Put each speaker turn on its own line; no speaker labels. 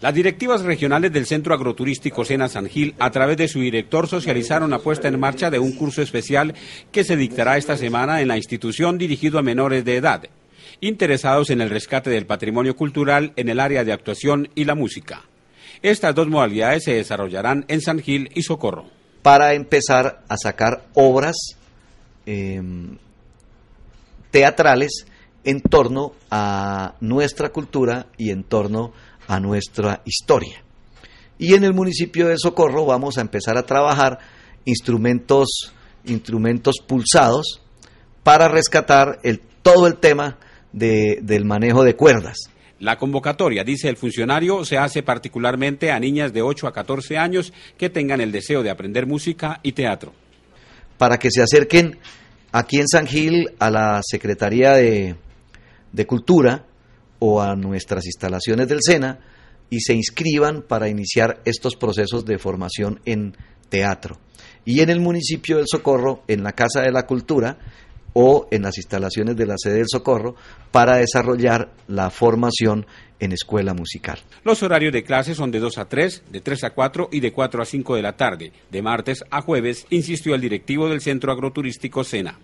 Las directivas regionales del Centro Agroturístico Sena San Gil, a través de su director, socializaron la puesta en marcha de un curso especial que se dictará esta semana en la institución dirigido a menores de edad, interesados en el rescate del patrimonio cultural en el área de actuación y la música. Estas dos modalidades se desarrollarán en San Gil y Socorro.
Para empezar a sacar obras em, teatrales, en torno a nuestra cultura y en torno a nuestra historia. Y en el municipio de Socorro vamos a empezar a trabajar instrumentos, instrumentos pulsados para rescatar el, todo el tema del manejo de cuerdas.
La convocatoria, dice el funcionario, se hace particularmente a niñas de 8 a 14 años que tengan el deseo de aprender
música y teatro. Para que se acerquen aquí en San Gil a la Secretaría de, de Cultura o a nuestras instalaciones del SENA y se inscriban para iniciar estos procesos de formación en teatro. Y en el municipio del Socorro, en la Casa de la Cultura o en las instalaciones de la sede del Socorro para desarrollar la formación en escuela musical.
Los horarios de clase son de 2 a 3, de 3 a 4 y de 4 a 5 de la tarde, de
martes a jueves, insistió el directivo del Centro Agroturístico Sena.